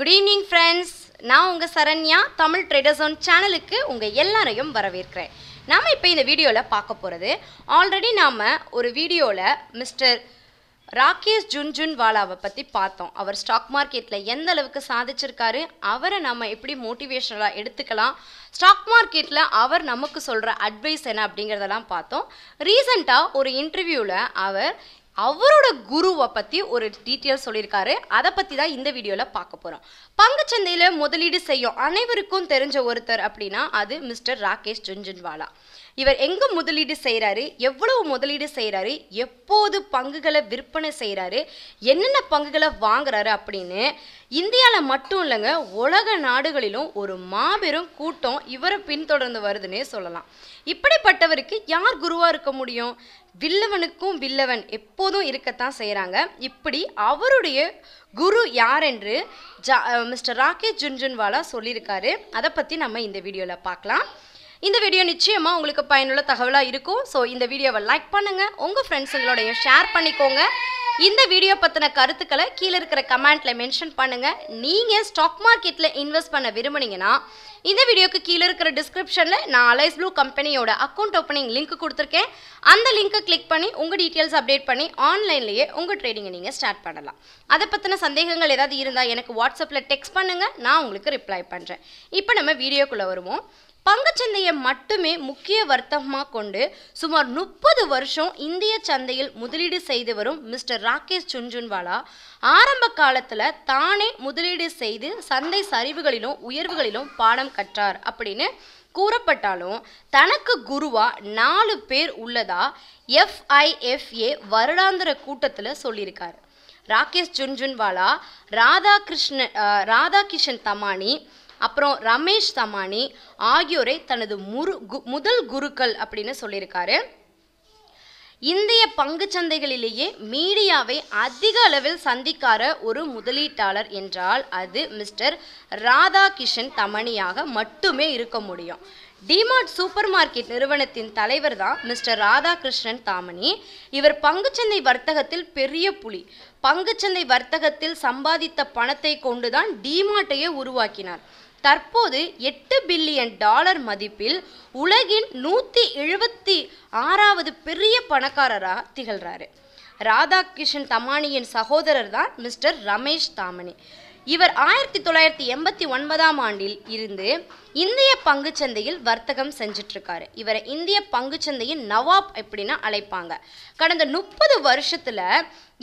good evening friends நான் உங்கள் Saranya Tamil traders one சேனலுக்கு உங்கள் எல்லாரையும் வரவேற்கிறேன் நாம் இப்போ இந்த வீடியோவில் பார்க்க போகிறது ஆல்ரெடி நாம் ஒரு வீடியோவில் மிஸ்டர் ராகேஷ் ஜுன்ஜுன் வாலாவை பற்றி பார்த்தோம் அவர் ஸ்டாக் மார்க்கெட்டில் எந்த அளவுக்கு சாதிச்சிருக்காரு அவரை நம்ம எப்படி மோட்டிவேஷனலாக எடுத்துக்கலாம் ஸ்டாக் மார்க்கெட்டில் அவர் நமக்கு சொல்கிற அட்வைஸ் என்ன அப்படிங்கிறதெல்லாம் பார்த்தோம் ரீசண்டாக ஒரு இன்டர்வியூவில் அவர் அவரோட குருவை பற்றி ஒரு டீட்டெயில் சொல்லியிருக்காரு அதை பற்றி தான் இந்த வீடியோவில் பார்க்க போகிறோம் பங்குச்சந்தையில் முதலீடு செய்யும் அனைவருக்கும் தெரிஞ்ச ஒருத்தர் அப்படின்னா அது மிஸ்டர் ராகேஷ் ஜுன்ஜுன்வாலா இவர் எங்கே முதலீடு செய்கிறாரு எவ்வளவு முதலீடு செய்கிறாரு எப்போது பங்குகளை விற்பனை செய்கிறாரு என்னென்ன பங்குகளை வாங்குறாரு அப்படின்னு இந்தியாவில் மட்டும் இல்லைங்க உலக நாடுகளிலும் ஒரு மாபெரும் கூட்டம் இவரை பின்தொடர்ந்து வருதுன்னே சொல்லலாம் இப்படிப்பட்டவருக்கு யார் குருவாக இருக்க முடியும் வில்லவனுக்கும் வில்லவன் எப்போதும் இருக்கத்தான் செய்கிறாங்க இப்படி அவருடைய குரு யார் என்று ஜா மிஸ்டர் ராகேஷ் ஜுன்ஜுன்வாலா சொல்லியிருக்காரு அதை பற்றி நம்ம இந்த வீடியோவில் பார்க்கலாம் இந்த வீடியோ நிச்சயமாக உங்களுக்கு பயனுள்ள தகவலாக இருக்கும் ஸோ இந்த வீடியோவை லைக் பண்ணுங்கள் உங்கள் ஃப்ரெண்ட்ஸுங்களோடையும் ஷேர் பண்ணிக்கோங்க இந்த வீடியோ பற்றின கருத்துக்களை கீழே இருக்கிற கமெண்ட்டில் மென்ஷன் பண்ணுங்கள் நீங்கள் ஸ்டாக் மார்க்கெட்டில் இன்வெஸ்ட் பண்ண விரும்புனீங்கன்னா இந்த வீடியோக்கு கீழே இருக்கிற டிஸ்கிரிப்ஷனில் நான் அலைஸ் ப்ளூ கம்பெனியோட அக்கௌண்ட் ஓப்பனிங் லிங்க் கொடுத்துருக்கேன் அந்த லிங்க்கை கிளிக் பண்ணி உங்கள் டீட்டெயில்ஸ் அப்டேட் பண்ணி ஆன்லைன்லேயே உங்கள் ட்ரேடிங்கை நீங்கள் ஸ்டார்ட் பண்ணலாம் அதை பற்றின சந்தேகங்கள் ஏதாவது இருந்தால் எனக்கு வாட்ஸ்அப்பில் டெக்ஸ்ட் பண்ணுங்கள் நான் உங்களுக்கு ரிப்ளை பண்ணுறேன் இப்போ நம்ம வீடியோக்குள்ளே வருவோம் பங்குச்சந்தையை மட்டுமே முக்கிய வர்த்தகமாக கொண்டு சுமார் முப்பது வருஷம் இந்திய சந்தையில் முதலீடு செய்து வரும் மிஸ்டர் ராகேஷ் சுன்ஜுன்வாலா ஆரம்ப காலத்தில் தானே முதலீடு செய்து சந்தை சரிவுகளிலும் உயர்வுகளிலும் பாடம் கற்றார் அப்படின்னு கூறப்பட்டாலும் தனக்கு குருவா நாலு பேர் உள்ளதா எஃப்ஐஎஃப்ஏ வருடாந்திர கூட்டத்தில் சொல்லியிருக்கார் ராகேஷ் ஜுன்ஜுன்வாலா ராதாகிருஷ்ண ராதாகிஷன் தமானி அப்புறம் ரமேஷ் தமானி ஆகியோரை தனது முரு முதல் குருக்கள் அப்படின்னு சொல்லியிருக்காரு இந்திய சந்தைகளிலேயே மீடியாவை அதிக அளவில் சந்திக்கார ஒரு முதலீட்டாளர் என்றால் அது மிஸ்டர் ராதாகிஷன் தமணியாக மட்டுமே இருக்க முடியும் டிமார்ட் சூப்பர் மார்க்கெட் நிறுவனத்தின் தலைவர் தான் மிஸ்டர் ராதாகிருஷ்ணன் தாமணி இவர் பங்குச்சந்தை வர்த்தகத்தில் பெரிய புலி பங்குச்சந்தை வர்த்தகத்தில் சம்பாதித்த பணத்தை கொண்டுதான் டிமார்ட்டையே உருவாக்கினார் தற்போது எட்டு பில்லியன் டாலர் மதிப்பில் உலகின் நூற்றி எழுபத்தி ஆறாவது பெரிய பணக்காரராக திகழ்கிறாரு ராதாகிருஷ்ணன் தமானியின் சகோதரர் தான் மிஸ்டர் ரமேஷ் தாமணி இவர் ஆயிரத்தி தொள்ளாயிரத்தி எண்பத்தி ஒன்பதாம் ஆண்டில் இருந்து இந்திய பங்குச்சந்தையில் வர்த்தகம் செஞ்சிட்ருக்காரு இவரை இந்திய பங்குச்சந்தையின் நவாப் எப்படின்னா அழைப்பாங்க கடந்த முப்பது வருஷத்தில்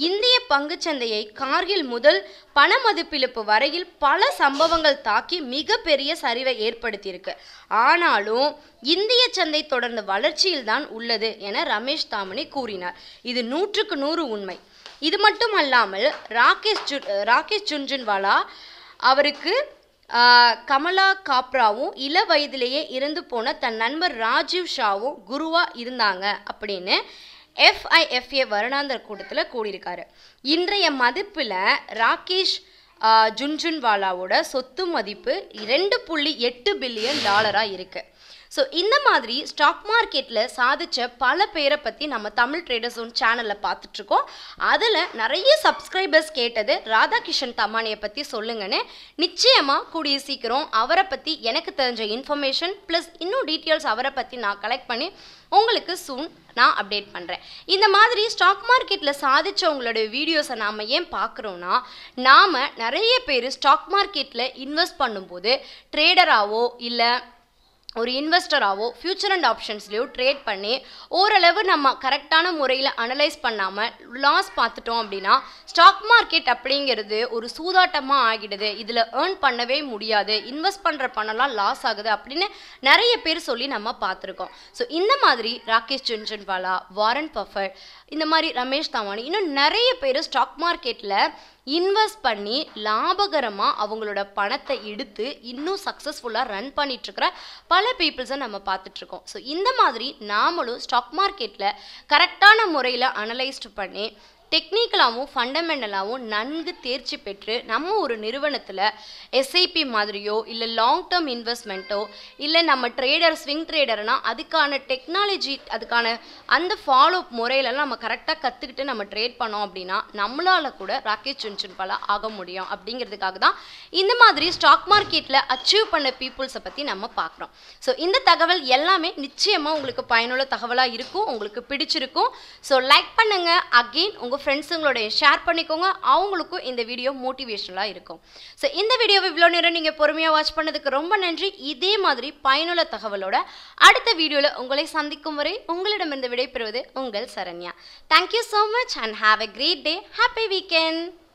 இந்திய பங்குச்சந்தையை கார்கில் முதல் பண மதிப்பிழப்பு வரையில் பல சம்பவங்கள் தாக்கி மிகப்பெரிய சரிவை ஏற்படுத்தியிருக்கு ஆனாலும் இந்திய சந்தை தொடர்ந்து வளர்ச்சியில் தான் உள்ளது என ரமேஷ் தாமனி கூறினார் இது நூற்றுக்கு நூறு உண்மை இது மட்டும் அல்லாமல் ராகேஷ் ஜு ராகேஷ் ஜுன்ஜுன்வாலா அவருக்கு கமலா காப்ராவும் இள வயதிலேயே இறந்து போன தன் நண்பர் ராஜீவ் ஷாவும் குருவாக இருந்தாங்க அப்படின்னு எஃப்ஐஎஃப்ஏ வருடாந்தர் கூட்டத்தில் கூடியிருக்காரு இன்றைய மதிப்பில் ராகேஷ் ஜுன்ஜுன்வாலாவோட சொத்து மதிப்பு இரண்டு புள்ளி எட்டு பில்லியன் டாலராக இருக்குது ஸோ இந்த மாதிரி ஸ்டாக் மார்க்கெட்டில் சாதித்த பல பேரை பற்றி நம்ம தமிழ் ட்ரேடர்ஸ் ஒன் சேனலில் பார்த்துட்ருக்கோம் அதில் நிறைய சப்ஸ்கிரைபர்ஸ் கேட்டது ராதாகிருஷ்ணன் தமானியை பற்றி சொல்லுங்கன்னு நிச்சயமாக கூடிய சீக்கிரம் அவரை பற்றி எனக்கு தெரிஞ்ச இன்ஃபர்மேஷன் ப்ளஸ் இன்னும் டீட்டெயில்ஸ் அவரை பற்றி நான் கலெக்ட் பண்ணி உங்களுக்கு சூன் நான் அப்டேட் பண்ணுறேன் இந்த மாதிரி ஸ்டாக் மார்க்கெட்டில் சாதித்தவங்களுடைய வீடியோஸை நாம் ஏன் பார்க்குறோன்னா நாம் நிறைய பேர் ஸ்டாக் மார்க்கெட்டில் இன்வெஸ்ட் பண்ணும்போது ட்ரேடராகவோ இல்லை ஒரு இன்வெஸ்டராகவோ ஃபியூச்சர் அண்ட் ஆப்ஷன்ஸ்லையோ ட்ரேட் பண்ணி ஓரளவு நம்ம கரெக்டான முறையில் அனலைஸ் பண்ணாமல் லாஸ் பார்த்துட்டோம் அப்படின்னா ஸ்டாக் மார்க்கெட் அப்படிங்கிறது ஒரு சூதாட்டமாக ஆகிடுது இதில் ஏர்ன் பண்ணவே முடியாது இன்வெஸ்ட் பண்ணுற பணம்லாம் லாஸ் ஆகுது அப்படின்னு நிறைய பேர் சொல்லி நம்ம பார்த்துருக்கோம் ஸோ இந்த மாதிரி ராகேஷ் ஜுன்ஜன்வாலா வாரன் பஃபர் இந்த மாதிரி ரமேஷ் தவானி இன்னும் நிறைய பேர் ஸ்டாக் மார்க்கெட்டில் இன்வெஸ்ட் பண்ணி லாபகரமாக அவங்களோட பணத்தை எடுத்து இன்னும் சக்ஸஸ்ஃபுல்லாக ரன் பண்ணிட்டுருக்கிற பல பீப்புள்ஸை நம்ம பார்த்துட்ருக்கோம் ஸோ இந்த மாதிரி நாமளும் ஸ்டாக் மார்க்கெட்டில் கரெக்டான முறையில் அனலைஸ்டு பண்ணி டெக்னிக்கலாகவும் ஃபண்டமெண்டலாகவும் நன்கு தேர்ச்சி பெற்று நம்ம ஒரு நிறுவனத்தில் எஸ்ஐபி மாதிரியோ இல்லை லாங் டேர்ம் இன்வெஸ்ட்மெண்ட்டோ இல்லை நம்ம ட்ரேடர் ஸ்விங் ட்ரேடர்னால் அதுக்கான டெக்னாலஜி அதுக்கான அந்த ஃபாலோ அப் முறையிலலாம் நம்ம கரெக்டாக கற்றுக்கிட்டு நம்ம ட்ரேட் பண்ணோம் அப்படின்னா நம்மளால் கூட ராக்கெட் பல ஆக முடியும் அப்படிங்கிறதுக்காக தான் இந்த மாதிரி ஸ்டாக் மார்க்கெட்டில் அச்சீவ் பண்ண பீப்புள்ஸை பற்றி நம்ம பார்க்குறோம் ஸோ இந்த தகவல் எல்லாமே நிச்சயமாக உங்களுக்கு பயனுள்ள தகவலாக இருக்கும் உங்களுக்கு பிடிச்சிருக்கும் ஸோ லைக் பண்ணுங்கள் அகெயின் உங்கள் உங்கள் ஃப்ரெண்ட்ஸுங்களோடைய ஷேர் பண்ணிக்கோங்க அவங்களுக்கும் இந்த வீடியோ மோட்டிவேஷனலாக இருக்கும் ஸோ இந்த வீடியோவை இவ்வளோ நேரம் நீங்கள் பொறுமையாக வாட்ச் பண்ணதுக்கு ரொம்ப நன்றி இதே மாதிரி பயனுள்ள தகவலோட அடுத்த வீடியோவில் உங்களை சந்திக்கும் வரை உங்களிடமிருந்து விடைபெறுவது உங்கள் Saranya thank you so much and have a great day happy weekend